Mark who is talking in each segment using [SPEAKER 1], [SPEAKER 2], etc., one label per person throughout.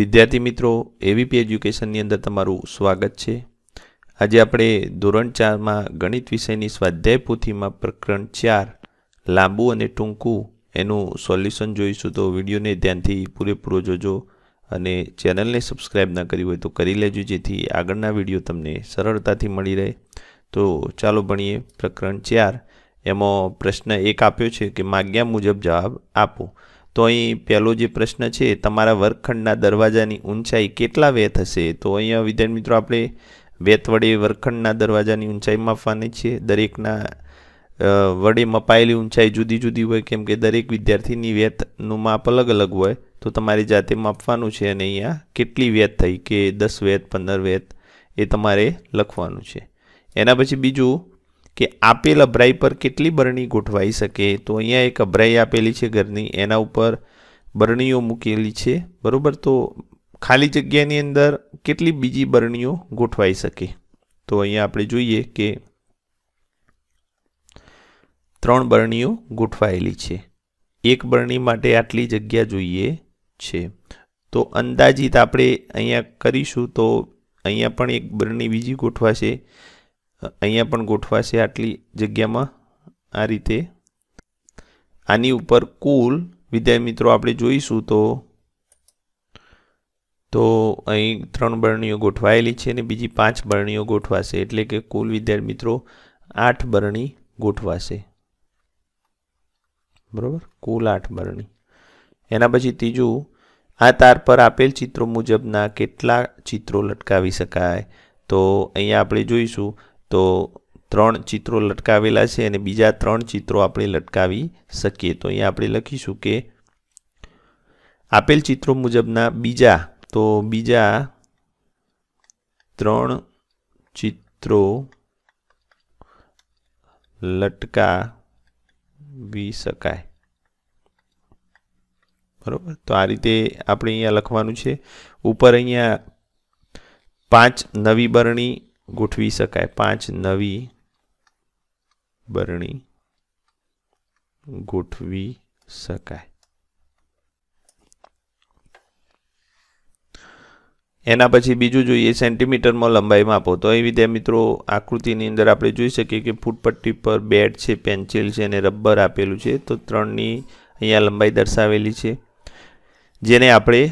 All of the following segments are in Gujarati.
[SPEAKER 1] વિદ્યાર્થી મિત્રો એવીપી એજ્યુકેશનની અંદર તમારું સ્વાગત છે આજે આપણે ધોરણ ચારમાં ગણિત વિષયની સ્વાધ્યાય પોથીમાં પ્રકરણ ચાર લાંબુ અને ટૂંકું એનું સોલ્યુશન જોઈશું તો વિડીયોને ધ્યાનથી પૂરેપૂરો જોજો અને ચેનલને સબસ્ક્રાઈબ ના કરી હોય તો કરી લેજો જેથી આગળના વિડીયો તમને સરળતાથી મળી રહે તો ચાલો ભણીએ પ્રકરણ ચાર એમાં પ્રશ્ન એક આપ્યો છે કે માગ્યા મુજબ જવાબ આપો તો અહીં પહેલો જે પ્રશ્ન છે તમારા વર્ગખંડના દરવાજાની ઊંચાઈ કેટલા વેત હશે તો અહીંયા વિદ્યાર્થી મિત્રો આપણે વેત વડે વર્ગખંડના દરવાજાની ઊંચાઈ માપવાની છે દરેકના વડે મપાયેલી ઊંચાઈ જુદી જુદી હોય કેમ કે દરેક વિદ્યાર્થીની વેતનું માપ અલગ અલગ હોય તો તમારે જાતે માપવાનું છે અને અહીંયા કેટલી વેત થઈ કે દસ વેત પંદર વેત એ તમારે લખવાનું છે એના પછી બીજું કે આપેલ અભરાઈ પર કેટલી બરણી ગોઠવાઈ શકે તો અહીંયા એક અભરાઈ આપેલી છે ઘરની એના ઉપર બરણીઓ મૂકેલી છે બરાબર તો ખાલી જગ્યાની અંદર કેટલી બીજી બરણીઓ ગોઠવાઈ શકે તો અહીંયા આપણે જોઈએ કે ત્રણ બરણીઓ ગોઠવાયેલી છે એક બરણી માટે આટલી જગ્યા જોઈએ છે તો અંદાજિત આપણે અહીંયા કરીશું તો અહીંયા પણ એક બરણી બીજી ગોઠવાશે અહીંયા પણ ગોઠવાશે આટલી જગ્યામાં આ રીતે આની ઉપર કુલ વિદ્યાર્થી મિત્રો આપણે જોઈશું તો તો અહીં ત્રણ બરણીઓ ગોઠવાયેલી છે અને બીજી પાંચ બરણીઓ ગોઠવાશે એટલે કે કુલ વિદ્યાર્થી મિત્રો આઠ બરણી ગોઠવાશે બરાબર કુલ આઠ બરણી એના પછી ત્રીજું આ તાર પર આપેલ ચિત્રો મુજબના કેટલા ચિત્રો લટકાવી શકાય તો અહીંયા આપણે જોઈશું તો ત્રણ ચિત્રો લટકાવેલા છે અને બીજા ત્રણ ચિત્રો આપણે લટકાવી શકીએ તો અહીંયા આપણે લખીશું કે આપેલ ચિત્રો મુજબના બીજા તો બીજા ત્રણ ચિત્રો લટકાવી શકાય બરાબર તો આ રીતે આપણે અહીંયા લખવાનું છે ઉપર અહીંયા પાંચ નવી બરણી ગોઠવી શકાય પાંચ નવી બરણી ગોઠવી શકાય એના પછી બીજું જોઈએ સેન્ટીમીટરમાં લંબાઈ માપો તો એવી રીતે મિત્રો આકૃતિની અંદર આપણે જોઈ શકીએ કે ફૂટપટ્ટી પર બેટ છે પેન્સિલ છે અને રબર આપેલું છે તો ત્રણની અહીંયા લંબાઈ દર્શાવેલી છે જેને આપણે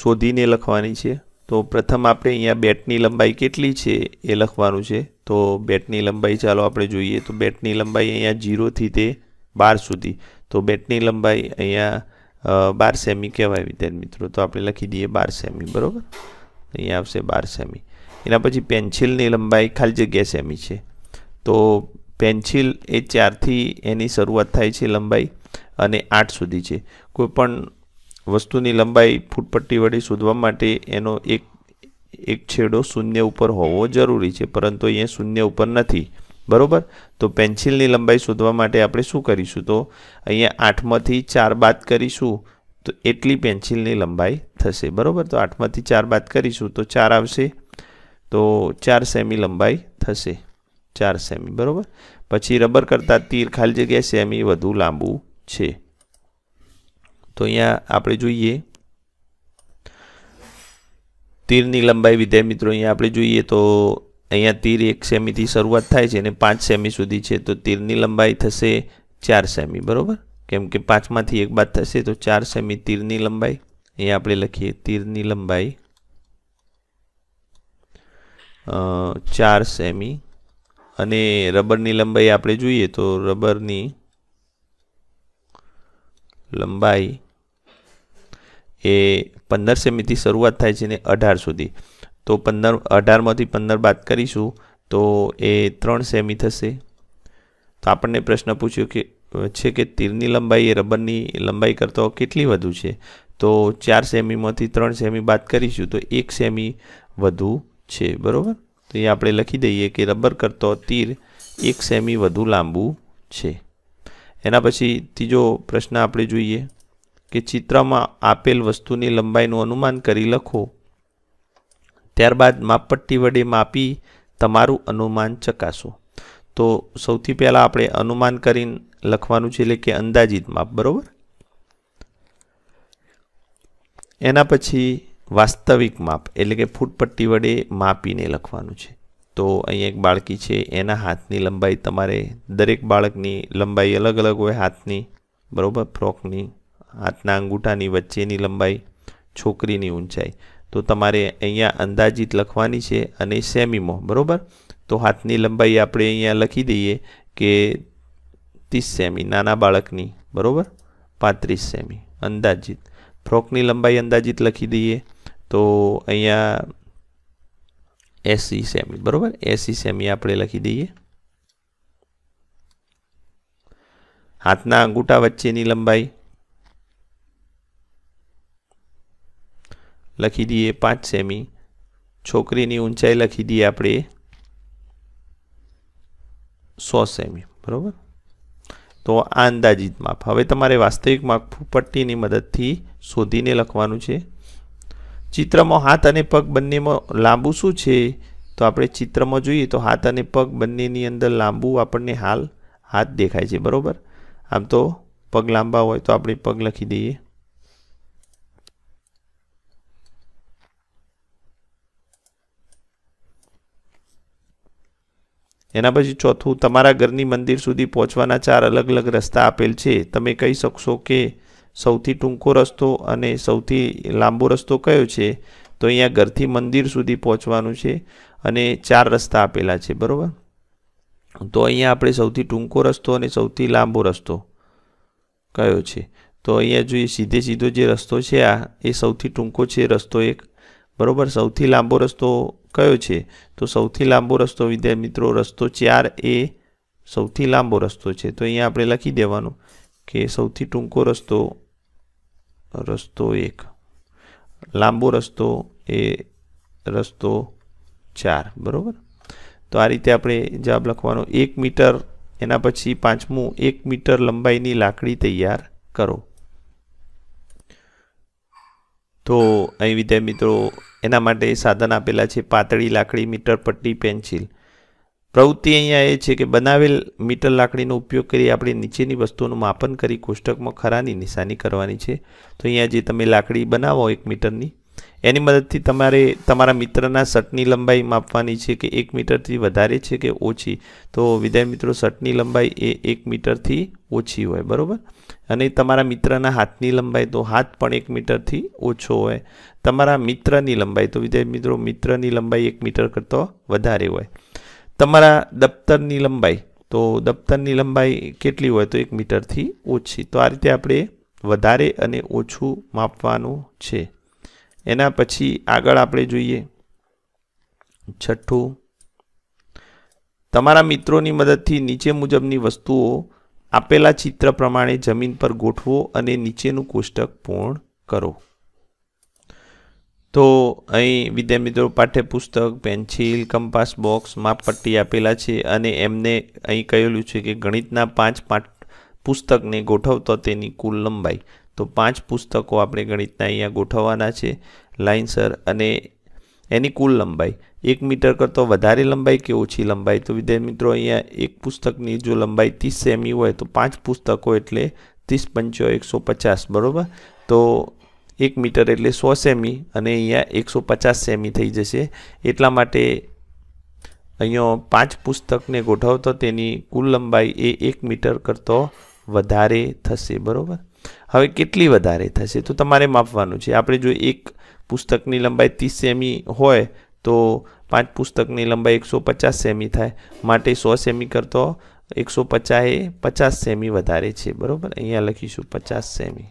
[SPEAKER 1] શોધીને લખવાની છે તો પ્રથમ આપણે અહીંયા બેટની લંબાઈ કેટલી છે એ લખવાનું છે તો બેટની લંબાઈ ચાલો આપણે જોઈએ તો બેટની લંબાઈ અહીંયા જીરોથી તે બાર સુધી તો બેટની લંબાઈ અહીંયા બાર સેમી કહેવાય વિદ્યાર્થી મિત્રો તો આપણે લખી દઈએ બાર સેમી બરાબર અહીંયા આવશે બાર સેમી એના પછી પેન્સિલની લંબાઈ ખાલી જગ્યા સેમી છે તો પેન્સિલ એ ચારથી એની શરૂઆત થાય છે લંબાઈ અને આઠ સુધી છે કોઈપણ વસ્તુની લંબાઈ ફૂટપટ્ટી વડે શોધવા માટે એનો એક એક છેડો શૂન્ય ઉપર હોવો જરૂરી છે પરંતુ અહીંયા શૂન્ય ઉપર નથી બરાબર તો પેન્સિલની લંબાઈ શોધવા માટે આપણે શું કરીશું તો અહીંયા આઠમાંથી ચાર બાદ કરીશું તો એટલી પેન્સિલની લંબાઈ થશે બરાબર તો આઠમાંથી ચાર બાદ કરીશું તો ચાર આવશે તો ચાર સેમી લંબાઈ થશે ચાર સેમી બરાબર પછી રબર કરતાં તીર ખાલી જગ્યાએ સેમી વધુ લાંબુ છે તો અહીંયા આપણે જોઈએ તીરની લંબાઈ વિધાય મિત્રો અહીંયા આપણે જોઈએ તો અહીંયા તીર એક સેમીથી શરૂઆત થાય છે અને પાંચ સેમી સુધી છે તો તીરની લંબાઈ થશે ચાર સેમી બરાબર કેમ કે પાંચમાંથી એક બાદ થશે તો ચાર સેમી તીરની લંબાઈ અહીંયા આપણે લખીએ તીરની લંબાઈ ચાર સેમી અને રબરની લંબાઈ આપણે જોઈએ તો રબરની લંબાઈ એ પંદર સેમીથી શરૂઆત થાય છે ને અઢાર સુધી તો પંદર અઢારમાંથી પંદર બાદ કરીશું તો એ ત્રણ સેમી થશે તો આપણને પ્રશ્ન પૂછ્યો કે છે કે તીરની લંબાઈ એ રબરની લંબાઈ કરતો કેટલી વધુ છે તો ચાર સેમીમાંથી ત્રણ સેમી બાદ કરીશું તો એક સેમી વધુ છે બરાબર તો એ આપણે લખી દઈએ કે રબર કરતો તીર એક સેમી વધુ લાંબુ છે એના પછી ત્રીજો પ્રશ્ન આપણે જોઈએ કે ચિત્રમાં આપેલ વસ્તુની લંબાઈનું અનુમાન કરી લખો ત્યારબાદ માપપટ્ટી વડે માપી તમારું અનુમાન ચકાસો તો સૌથી પહેલાં આપણે અનુમાન કરીને લખવાનું છે એટલે કે અંદાજિત માપ બરાબર એના પછી વાસ્તવિક માપ એટલે કે ફૂટપટ્ટી વડે માપીને લખવાનું છે તો અહીં એક બાળકી છે એના હાથની લંબાઈ તમારે દરેક બાળકની લંબાઈ અલગ અલગ હોય હાથની બરાબર ફ્રોકની હાથના અંગૂઠાની વચ્ચેની લંબાઈ છોકરીની ઊંચાઈ તો તમારે અહીંયા અંદાજિત લખવાની છે અને સેમીમાં બરાબર તો હાથની લંબાઈ આપણે અહીંયા લખી દઈએ કે ત્રીસ સેમી નાના બાળકની બરાબર પાંત્રીસ સેમી અંદાજિત ફ્રોકની લંબાઈ અંદાજિત લખી દઈએ તો અહીંયા એસી સેમી બરાબર એસી સેમી આપણે લખી દઈએ હાથના અંગૂઠા વચ્ચેની લંબાઈ લખી દઈએ પાંચ સેમી છોકરીની ઊંચાઈ લખી દઈએ આપણે સો સેમી બરાબર તો આ અંદાજિત માપ હવે તમારે વાસ્તવિક માપ પટ્ટીની મદદથી શોધીને લખવાનું છે ચિત્રમાં હાથ અને પગ બંનેમાં લાંબુ શું છે તો આપણે ચિત્રમાં જોઈએ તો હાથ અને પગ બંનેની અંદર લાંબુ આપણને હાલ હાથ દેખાય છે બરાબર આમ તો પગ લાંબા હોય તો આપણે પગ લખી દઈએ એના પછી ચોથું તમારા ઘરની મંદિર સુધી પહોંચવાના ચાર અલગ અલગ રસ્તા આપેલ છે તમે કહી શકશો કે સૌથી ટૂંકો રસ્તો અને સૌથી લાંબો રસ્તો કયો છે તો અહીંયા ઘરથી મંદિર સુધી પહોંચવાનું છે અને ચાર રસ્તા આપેલા છે બરાબર તો અહીંયા આપણે સૌથી ટૂંકો રસ્તો અને સૌથી લાંબો રસ્તો કયો છે તો અહીંયા જોઈએ સીધે સીધો જે રસ્તો છે આ એ સૌથી ટૂંકો છે રસ્તો એક બરાબર સૌથી લાંબો રસ્તો કયો છે તો સૌથી લાંબો રસ્તો વિદ્યાર્થી મિત્રો રસ્તો ચાર એ સૌથી લાંબો રસ્તો છે તો અહીંયા આપણે લખી દેવાનું કે સૌથી ટૂંકો રસ્તો રસ્તો એક લાંબો રસ્તો એ રસ્તો ચાર બરાબર તો આ રીતે આપણે જવાબ લખવાનો એક મીટર એના પછી પાંચમું એક મીટર લંબાઈની લાકડી તૈયાર કરો તો અહીં વિદ્યાર્થી મિત્રો એના માટે સાધન આપેલા છે પાતળી લાકડી મીટર પટ્ટી પેન્સિલ પ્રવૃત્તિ અહીંયા એ છે કે બનાવેલ મીટર લાકડીનો ઉપયોગ કરી આપણે નીચેની વસ્તુઓનું માપન કરી કોષ્ટકમાં ખરાની નિશાની કરવાની છે તો અહીંયા જે તમે લાકડી બનાવો એક મીટરની એની મદદથી તમારે તમારા મિત્રના શર્ટની લંબાઈ માપવાની છે કે એક મીટરથી વધારે છે કે ઓછી તો વિદ્યાર્થી મિત્રો શર્ટની લંબાઈ એ એક મીટરથી ઓછી હોય બરાબર અને તમારા મિત્રના હાથની લંબાઈ તો હાથ પણ એક મીટરથી ઓછો હોય તમારા મિત્રની લંબાઈ તો વિદ્યાર્થી મિત્રો મિત્રની લંબાઈ એક મીટર કરતો વધારે હોય તમારા દફતરની લંબાઈ તો દફતરની લંબાઈ કેટલી હોય તો એક મીટરથી ઓછી તો આ રીતે આપણે વધારે અને ઓછું માપવાનું છે એના પછી આગળ આપણે જોઈએ છઠ્ઠું તમારા મિત્રોની મદદથી નીચે મુજબની વસ્તુઓ આપેલા ચિત્ર પ્રમાણે જમીન પર ગોઠવો અને નીચેનું કોષ્ટક પૂર્ણ કરો તો અહીં વિદ્યાર્થી મિત્રો પાઠ્યપુસ્તક પેન્સિલ કંપાસ બોક્સ માપપટ્ટી આપેલા છે અને એમને અહીં કહેલું છે કે ગણિતના પાંચ પાઠ પુસ્તકને ગોઠવતો તેની કુલ લંબાઈ તો પાંચ પુસ્તકો આપણે ગણિતના અહીંયા ગોઠવવાના છે લાઇનસર અને એની કુલ લંબાઈ એક મીટર કરતો વધારે લંબાઈ કે ઓછી લંબાઈ તો વિદ્યાર્થી મિત્રો અહીંયા એક પુસ્તકની જો લંબાઈ ત્રીસ સેમી હોય તો પાંચ પુસ્તકો એટલે ત્રીસ પંચો એકસો પચાસ બરાબર તો એક મીટર એટલે સો સેમી અને અહીંયા એકસો પચાસ સેમી થઈ જશે એટલા માટે અહીંયા પાંચ પુસ્તકને ગોઠવતો તેની કુલ લંબાઈ એ એક મીટર કરતો વધારે થશે બરાબર હવે કેટલી વધારે થશે તો તમારે માપવાનું છે આપણે જો એક પુસ્તકની લંબાઈ ત્રીસ સેમી હોય તો પાંચ પુસ્તકની લંબાઈ એકસો પચાસ સેમી થાય માટે સો સેમી કરતો એકસો પચાસ એ પચાસ સેમી વધારે છે બરાબર અહીંયા લખીશું પચાસ સેમી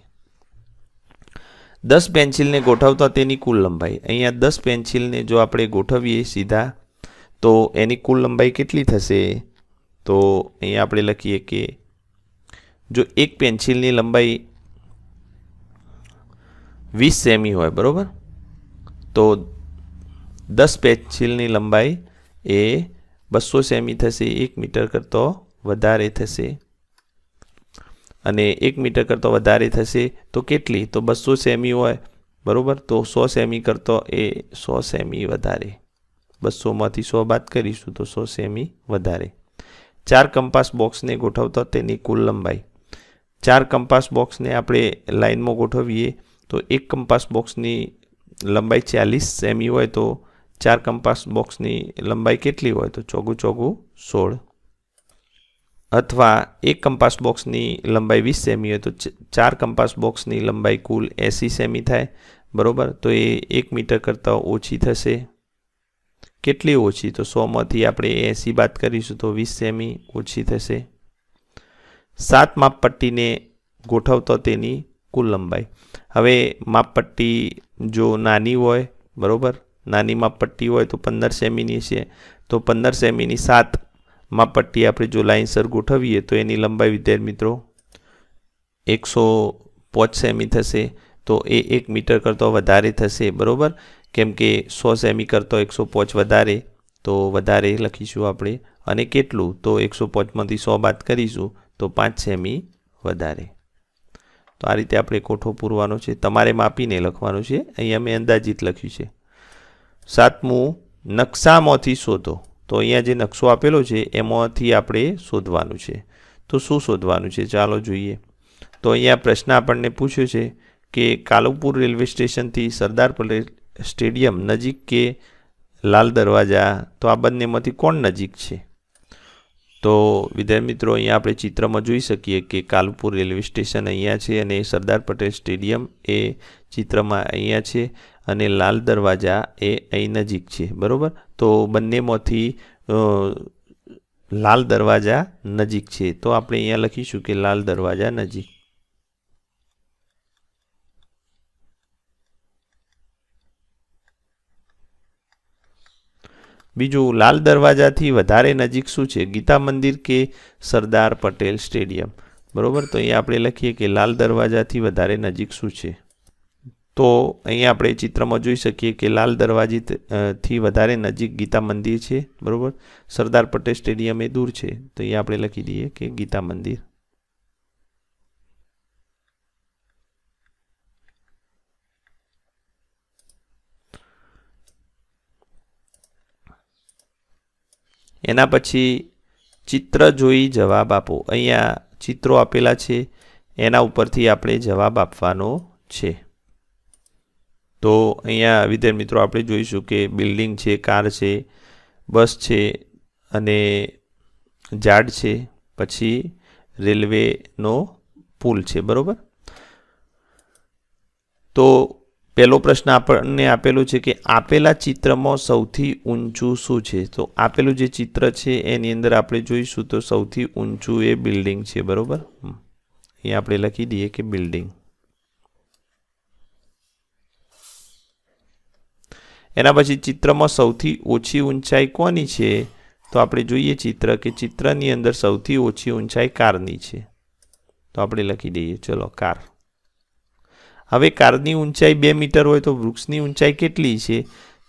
[SPEAKER 1] દસ પેન્સિલને ગોઠવતા તેની કુલ લંબાઈ અહીંયા દસ પેન્સિલને જો આપણે ગોઠવીએ સીધા તો એની કુલ લંબાઈ કેટલી થશે તો અહીંયા આપણે લખીએ કે જો એક પેન્સિલની લંબાઈ વીસ સેમી હોય બરાબર તો દસ પેન્સિલની લંબાઈ એ બસો સેમી થશે એક મીટર કરતો વધારે થશે અને એક મીટર કરતો વધારે થશે તો કેટલી તો બસો સેમી હોય બરાબર તો સો સેમી કરતો એ સો સેમી વધારે બસોમાંથી સો બાદ કરીશું તો સો સેમી વધારે ચાર કંપાસ બોક્સને ગોઠવતો તેની કુલ લંબાઈ ચાર કંપાસ બોક્સને આપણે લાઇનમાં ગોઠવીએ તો એક કંપાસ બોક્સની લંબાઈ ચાલીસ સેમી હોય તો ચાર કંપાસ બોક્સની લંબાઈ કેટલી હોય તો ચોગું ચોગું સોળ અથવા એક કંપાસ બોક્સની લંબાઈ વીસ સેમી હોય તો ચાર કંપાસ બોક્સની લંબાઈ કુલ એંસી સેમી થાય બરાબર તો એ એક મીટર કરતાં ઓછી થશે કેટલી ઓછી તો સોમાંથી આપણે એંસી બાદ કરીશું તો વીસ સેમી ઓછી થશે સાત માપ પટ્ટીને ગોઠવતો તેની કુલ લંબાઈ હવે માપપટ્ટી જો નાની હોય બરાબર નાની માપપટ્ટી હોય તો પંદર સેમીની છે તો પંદર સેમીની સાત માપપટ્ટી આપણે જો લાઇનસર ગોઠવીએ તો એની લંબાઈ વિદ્યાર્થી મિત્રો એકસો પાંચ સેમી થશે તો એ એક મીટર કરતો વધારે થશે બરાબર કેમ કે સો સેમી કરતો એકસો પાંચ વધારે તો વધારે લખીશું આપણે અને કેટલું તો એકસો પાંચમાંથી સો બાદ કરીશું તો પાંચ સેમી વધારે તો આ રીતે આપણે કોઠો પૂરવાનો છે તમારે માપીને લખવાનું છે અહીંયા મેં અંદાજિત લખ્યું છે સાતમું નકશામાંથી શોધો તો અહીંયા જે નકશો આપેલો છે એમાંથી આપણે શોધવાનું છે તો શું શોધવાનું છે ચાલો જોઈએ તો અહીંયા પ્રશ્ન આપણને પૂછ્યો છે કે કાલુપુર રેલવે સ્ટેશનથી સરદાર પટેલ સ્ટેડિયમ નજીક કે લાલ દરવાજા તો આ બંનેમાંથી કોણ નજીક છે તો વિદ્યાર્થી મિત્રો અહીંયા આપણે ચિત્રમાં જોઈ શકીએ કે કાલુપુર રેલવે સ્ટેશન અહીંયા છે અને સરદાર પટેલ સ્ટેડિયમ એ ચિત્રમાં અહીંયા છે અને લાલ દરવાજા એ અહીં નજીક છે બરાબર તો બંનેમાંથી લાલ દરવાજા નજીક છે તો આપણે અહીંયા લખીશું કે લાલ દરવાજા નજીક બીજું લાલ દરવાજાથી વધારે નજીક શું છે ગીતા મંદિર કે સરદાર પટેલ સ્ટેડિયમ બરાબર તો અહીંયા આપણે લખીએ કે લાલ દરવાજાથી વધારે નજીક શું છે તો અહીંયા આપણે ચિત્રમાં જોઈ શકીએ કે લાલ દરવાજેથી વધારે નજીક ગીતા મંદિર છે બરાબર સરદાર પટેલ સ્ટેડિયમ એ દૂર છે તો અહીંયા આપણે લખી દઈએ કે ગીતા મંદિર એના પછી ચિત્ર જોઈ જવાબ આપો અહીંયા ચિત્રો આપેલા છે એના ઉપરથી આપણે જવાબ આપવાનો છે તો અહીંયા વિદ્યાર્થી મિત્રો આપણે જોઈશું કે બિલ્ડિંગ છે કાર છે બસ છે અને ઝાડ છે પછી રેલવેનો પુલ છે બરાબર તો પહેલો પ્રશ્ન આપણને આપેલો છે કે આપેલા ચિત્રમાં સૌથી ઊંચું શું છે તો આપેલું જે ચિત્ર છે એની અંદર આપણે જોઈશું તો સૌથી ઊંચું એ બિલ્ડિંગ છે બરાબર એ આપણે લખી દઈએ કે બિલ્ડિંગ એના પછી ચિત્રમાં સૌથી ઓછી ઊંચાઈ કોની છે તો આપણે જોઈએ ચિત્ર કે ચિત્રની અંદર સૌથી ઓછી ઊંચાઈ કારની છે તો આપણે લખી દઈએ ચલો કાર હવે કારની ઊંચાઈ બે મીટર હોય તો વૃક્ષની ઊંચાઈ કેટલી છે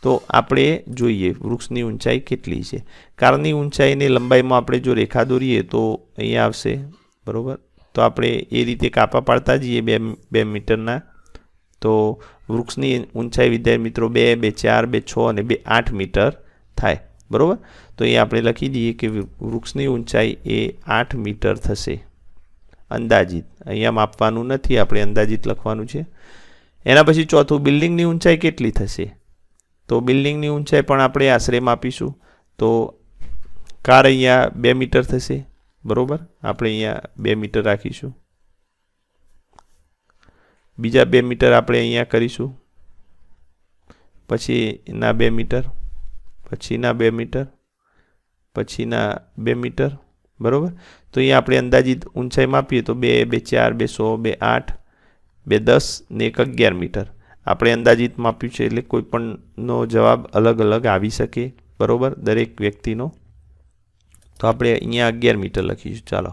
[SPEAKER 1] તો આપણે જોઈએ વૃક્ષની ઊંચાઈ કેટલી છે કારની ઊંચાઈની લંબાઈમાં આપણે જો રેખા દોરીએ તો અહીંયા આવશે બરાબર તો આપણે એ રીતે કાપા પાડતા જઈએ બે બે મીટરના તો વૃક્ષની ઊંચાઈ વિદ્યાર્થી મિત્રો બે બે ચાર બે છ અને બે આઠ મીટર થાય બરાબર તો એ આપણે લખી દઈએ કે વૃક્ષની ઊંચાઈ એ આઠ મીટર થશે અંદાજિત અહીંયા માપવાનું નથી આપણે અંદાજિત લખવાનું છે એના પછી ચોથું બિલ્ડિંગની ઊંચાઈ કેટલી થશે તો બિલ્ડિંગની ઊંચાઈ પણ આપણે આશરે માપીશું તો કાર અહીંયા બે મીટર થશે બરાબર આપણે અહીંયા બે મીટર રાખીશું બીજા બે મીટર આપણે અહીંયા કરીશું પછીના બે મીટર પછીના બે મીટર પછીના બે મીટર બરાબર તો અહીંયા આપણે અંદાજિત ઊંચાઈ માપીએ તો બે બે ચાર બે સો બે આઠ બે દસ ને એક અગિયાર મીટર આપણે અંદાજિત માપ્યું છે એટલે કોઈપણનો જવાબ અલગ અલગ આવી શકે બરાબર દરેક વ્યક્તિનો તો આપણે અહીંયા અગિયાર મીટર લખીશું ચાલો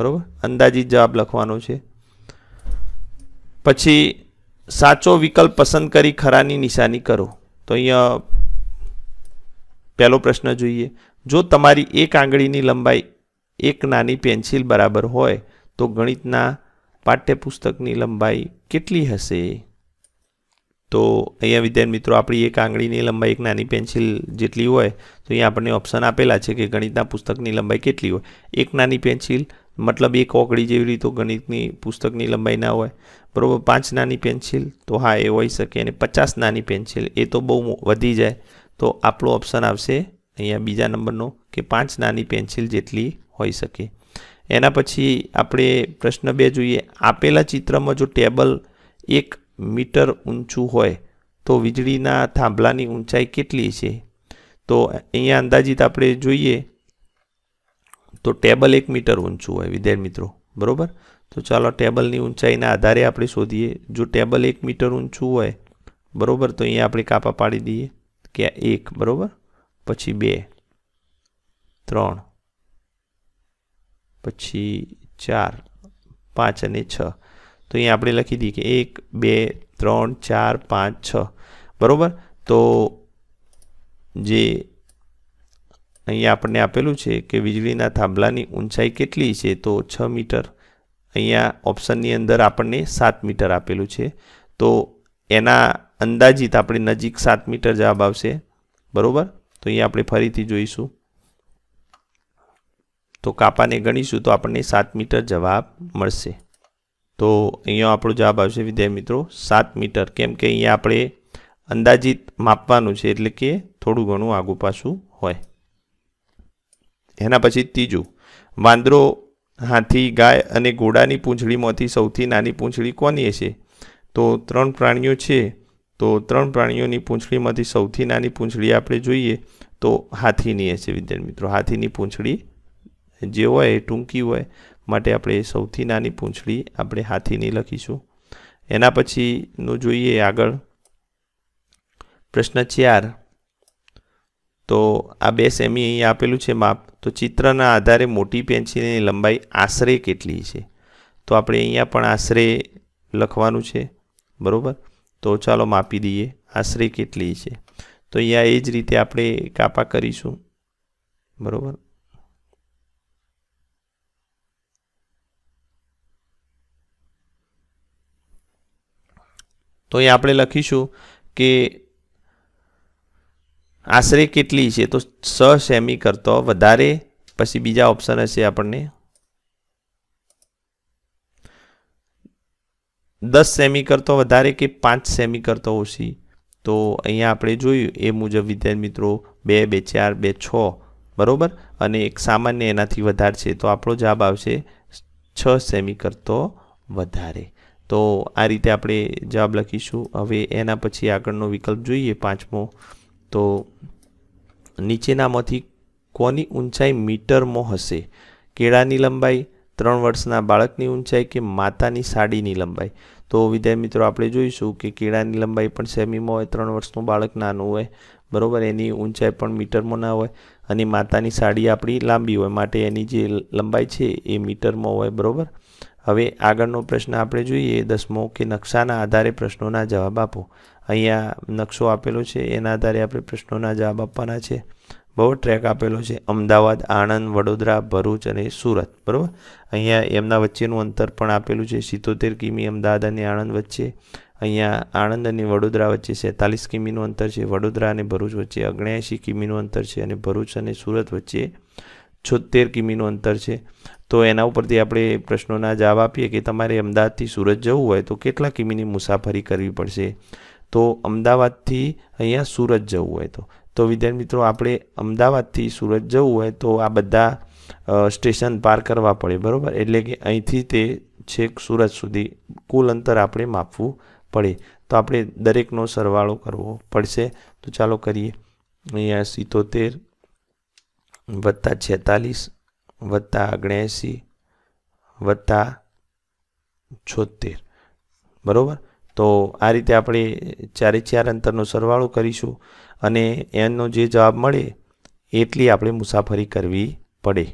[SPEAKER 1] બરાબર અંદાજિત જવાબ લખવાનો છે પછી સાચો વિકલ્પ પસંદ કરી ખરાની નિશાની કરો તો અહીંયા પહેલો પ્રશ્ન જોઈએ જો તમારી એક આંગળીની લંબાઈ એક નાની પેન્સિલ બરાબર હોય તો ગણિતના પાઠ્યપુસ્તકની લંબાઈ કેટલી હશે તો અહીંયા વિદ્યાર્થી મિત્રો આપણી એક આંગળીની લંબાઈ એક નાની પેન્સિલ જેટલી હોય તો અહીંયા આપણને ઓપ્શન આપેલા છે કે ગણિતના પુસ્તકની લંબાઈ કેટલી હોય એક નાની પેન્સિલ મતલબ એક ઓકડી જેવી રીતે ગણિતની પુસ્તકની લંબાઈ ના હોય બરાબર પાંચ નાની પેન્સિલ તો હા એ હોઈ શકે અને પચાસ નાની પેન્સિલ એ તો બહુ વધી જાય તો આપણો ઓપ્શન આવશે અહીંયા બીજા નંબરનો કે પાંચ નાની પેન્સિલ જેટલી હોઈ શકે એના પછી આપણે પ્રશ્ન બે જોઈએ આપેલા ચિત્રમાં જો ટેબલ એક મીટર ઊંચું હોય તો વીજળીના થાંભલાની ઊંચાઈ કેટલી છે તો અહીંયા અંદાજિત આપણે જોઈએ તો ટેબલ એક મીટર ઊંચું હોય વિદ્યાર્થી મિત્રો બરાબર તો ચાલો ટેબલની ઊંચાઈના આધારે આપણે શોધીએ જો ટેબલ એક મીટર ઊંચું હોય બરાબર તો અહીંયા આપણે કાપા પાડી દઈએ કે આ એક બરાબર પછી બે ત્રણ પછી ચાર પાંચ અને છ તો અહીંયા આપણે લખી દઈએ કે એક બે ત્રણ ચાર પાંચ છ બરાબર તો જે અહીંયા આપણને આપેલું છે કે વીજળીના થાંભલાની ઊંચાઈ કેટલી છે તો છ મીટર અહીંયા ઓપ્શનની અંદર આપણને સાત મીટર આપેલું છે તો એના અંદાજિત આપણી નજીક સાત મીટર જવાબ આવશે બરાબર તો અહીંયા આપણે ફરીથી જોઈશું તો કાપાને ગણીશું તો આપણને સાત મીટર જવાબ મળશે તો અહીંયા આપણો જવાબ આવશે વિદ્યા મિત્રો સાત મીટર કેમ કે અહીંયા આપણે અંદાજિત માપવાનું છે એટલે કે થોડું ઘણું આગું પાછું હોય એના પછી ત્રીજું વાંદરો હાથી ગાય અને ઘોડાની પૂંછડીમાંથી સૌથી નાની પૂંછડી કોની હશે તો ત્રણ પ્રાણીઓ છે તો ત્રણ પ્રાણીઓની પૂંછડીમાંથી સૌથી નાની પૂંછડી આપણે જોઈએ તો હાથીની હશે વિદ્યાર્થી મિત્રો હાથીની પૂંછડી જે હોય એ ટૂંકી હોય માટે આપણે સૌથી નાની પૂંછડી આપણે હાથીની લખીશું એના પછીનું જોઈએ આગળ પ્રશ્ન ચાર તો આ બે સેમી અહીંયા આપેલું છે માપ તો ચિત્રના આધારે મોટી પેન્સિલની લંબાઈ આશરે કેટલી છે તો આપણે અહીંયા પણ આશરે લખવાનું છે બરાબર તો ચાલો માપી દઈએ આશરે કેટલી છે તો અહીંયા એ જ રીતે આપણે કાપા કરીશું બરાબર તો અહીંયા આપણે લખીશું કે આશરે કેટલી છે તો છ સેમી કરતો વધારે પછી બીજા ઓપ્શન હશે આપણને દસ સેમી કરતો વધારે કે પાંચ સેમી કરતો ઓછી તો અહીંયા આપણે જોયું એ મુજબ વિદ્યાર્થી મિત્રો બે બે ચાર બે છ બરાબર અને એક સામાન્ય એનાથી વધારે છે તો આપણો જવાબ આવશે છ સેમી કરતો વધારે તો આ રીતે આપણે જવાબ લખીશું હવે એના પછી આગળનો વિકલ્પ જોઈએ પાંચમો તો નીચેનામાંથી કોની ઊંચાઈ મીટરમાં હશે કેળાની લંબાઈ ત્રણ વર્ષના બાળકની ઊંચાઈ કે માતાની સાડીની લંબાઈ તો વિદ્યાર્થી મિત્રો આપણે જોઈશું કે કેળાની લંબાઈ પણ સેમીમાં હોય ત્રણ વર્ષનું બાળક નાનું હોય બરાબર એની ઊંચાઈ પણ મીટરમાં ના હોય અને માતાની સાડી આપણી લાંબી હોય માટે એની જે લંબાઈ છે એ મીટરમાં હોય બરાબર હવે આગળનો પ્રશ્ન આપણે જોઈએ દસમો કે નકશાના આધારે પ્રશ્નોના જવાબ આપો અહીંયા નકશો આપેલો છે એના આધારે આપણે પ્રશ્નોના જવાબ આપવાના છે બહુ ટ્રેક આપેલો છે અમદાવાદ આણંદ વડોદરા ભરૂચ અને સુરત બરાબર અહીંયા એમના વચ્ચેનું અંતર પણ આપેલું છે સિત્તોતેર કિમી અમદાવાદ અને આણંદ વચ્ચે અહીંયા આણંદ અને વડોદરા વચ્ચે સેતાલીસ કિમીનું અંતર છે વડોદરા અને ભરૂચ વચ્ચે ઓગણ્યાએંશી કિમીનું અંતર છે અને ભરૂચ અને સુરત વચ્ચે છોતેર કિમીનું અંતર છે તો એના ઉપરથી આપણે પ્રશ્નોના જવાબ આપીએ કે તમારે અમદાવાદથી સુરત જવું હોય તો કેટલા કિમીની મુસાફરી કરવી પડશે તો અમદાવાદથી અહીંયા સુરત જવું હોય તો તો વિદ્યાર્થી મિત્રો આપણે અમદાવાદથી સુરત જવું હોય તો આ બધા સ્ટેશન પાર કરવા પડે બરાબર એટલે કે અહીંથી તે છેક સુરત સુધી કુલ અંતર આપણે માપવું પડે તો આપણે દરેકનો સરવાળો કરવો પડશે તો ચાલો કરીએ અહીંયા સિત્તોતેર વત્તા છેતાલીસ વત્તા ઓગણએંસી વત્તા છોતેર બરાબર તો આ રીતે આપણે ચારે ચાર અંતરનો સરવાળો કરીશું અને એનો જે જવાબ મળે એટલી આપણે મુસાફરી કરવી પડે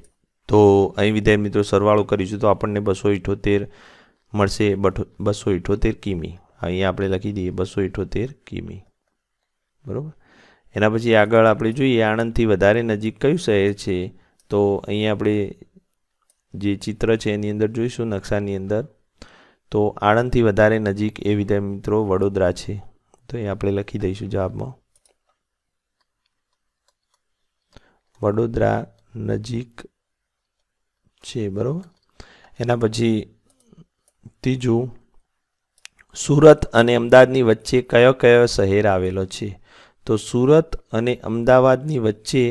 [SPEAKER 1] તો અહીં વિદ્યાર્થી મિત્રો સરવાળો કરીશું તો આપણને બસો ઇઠોતેર મળશે બસો ઇઠોતેર કિમી અહીંયા આપણે લખી દઈએ બસો ઇઠોતેર કિમી બરાબર એના પછી આગળ આપણે જોઈએ આણંદથી વધારે નજીક કયું શહેર છે તો અહીંયા આપણે જે ચિત્ર છે એની અંદર જોઈશું નકશાની અંદર તો આણંદથી વધારે નજીક એ વિધેય મિત્રો વડોદરા છે તો એ આપણે લખી દઈશું જવાબમાં વડોદરા નજીક છે બરાબર એના પછી ત્રીજું સુરત અને અમદાવાદની વચ્ચે કયો કયો શહેર આવેલો છે તો સુરત અને અમદાવાદની વચ્ચે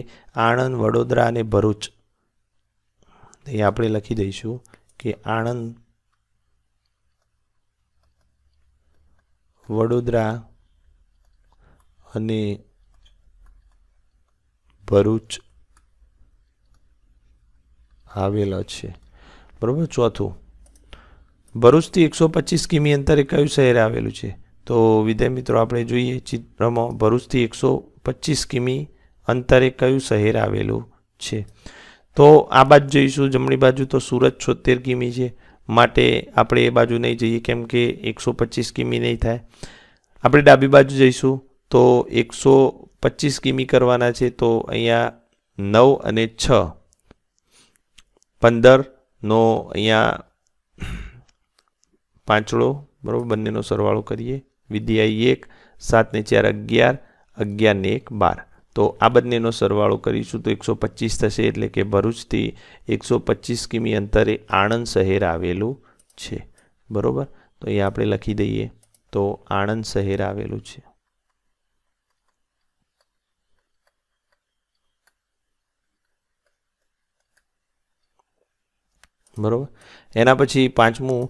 [SPEAKER 1] આણંદ વડોદરા અને ભરૂચ એ આપણે લખી દઈશું કે આણંદ વડોદરા અને ભરૂચ આવેલા છે બરાબર ચોથું ભરૂચથી એકસો પચીસ કિમી અંતરે કયું શહેર આવેલું છે તો વિદ્યા મિત્રો આપણે જોઈએ ચિત્રમાં ભરૂચથી એકસો પચીસ કિમી અંતરે કયું શહેર આવેલું છે તો આ બાજુ જોઈશું જમણી બાજુ તો સુરત છોતેર કિમી છે માટે આપણે એ બાજુ નહીં જઈએ કેમ કે એકસો પચીસ કિમી નહીં થાય આપણે ડાબી બાજુ જઈશું તો એકસો પચીસ કિમી કરવાના છે તો અહીંયા નવ અને છ પંદરનો અહીંયા પાંચડો બરાબર બંનેનો સરવાળો કરીએ વિધિ આઈ એક સાતને ચાર અગિયાર અગિયારને એક બાર તો આ બંનેનો સરવાળો કરીશું તો એકસો પચીસ થશે એટલે કે ભરૂચથી એકસો પચીસ કિમી અંતરે આણંદ શહેર આવેલું છે બરાબર તો એ આપણે લખી દઈએ તો આણંદ શહેર આવેલું છે બરાબર એના પછી પાંચમું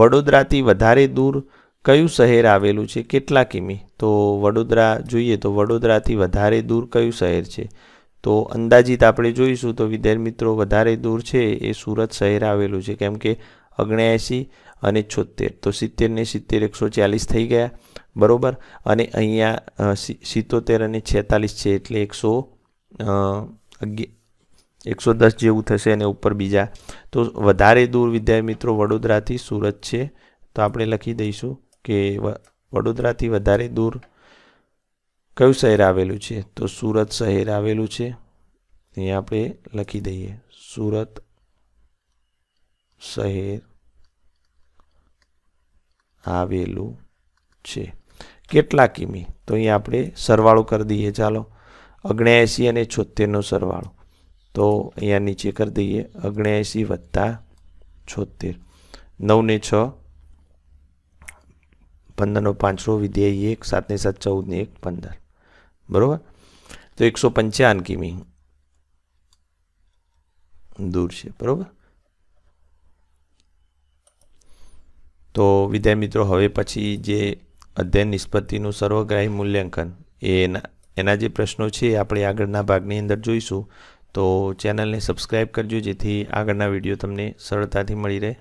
[SPEAKER 1] વડોદરાથી વધારે દૂર કયું શહેર આવેલું છે કેટલા કિમી તો વડોદરા જોઈએ તો વડોદરાથી વધારે દૂર કયું શહેર છે તો અંદાજિત આપણે જોઈશું તો વિદ્યાર્થી મિત્રો વધારે દૂર છે એ સુરત શહેર આવેલું છે કેમ કે ઓગણએંસી અને છોતેર તો સિત્તેરને સિત્તેર એકસો ચાલીસ થઈ ગયા બરાબર અને અહીંયા સિત્તોતેર અને છેતાલીસ છે એટલે એકસો એકસો દસ જેવું થશે અને ઉપર બીજા તો વધારે દૂર વિદ્યાર્થી મિત્રો વડોદરાથી સુરત છે તો આપણે લખી દઈશું કે વડોદરાથી વધારે દૂર કયું શહેર આવેલું છે તો સુરત શહેર આવેલું છે અહીંયા આપણે લખી દઈએ સુરત શહેર આવેલું છે કેટલા કિમી તો અહીંયા આપણે સરવાળો કરી દઈએ ચાલો અગણ્યાએંસી અને છોતેરનો સરવાળો તો અહીંયા નીચે કરી દઈએ અગણ્યાએંસી વત્તા છોતેર નવને છ પંદરનો પાંચસો વિધેય એક સાતને સાત ચૌદની એક પંદર બરાબર તો એકસો પંચાવન કિમી દૂર છે બરાબર તો વિદ્યા મિત્રો હવે પછી જે અધ્યયન નિષ્પત્તિનું સર્વગ્રાહી મૂલ્યાંકન એ એના એના જે પ્રશ્નો છે એ આપણે આગળના ભાગની અંદર જોઈશું તો ચેનલને સબસ્ક્રાઈબ કરજો જેથી આગળના વિડીયો તમને સરળતાથી મળી રહે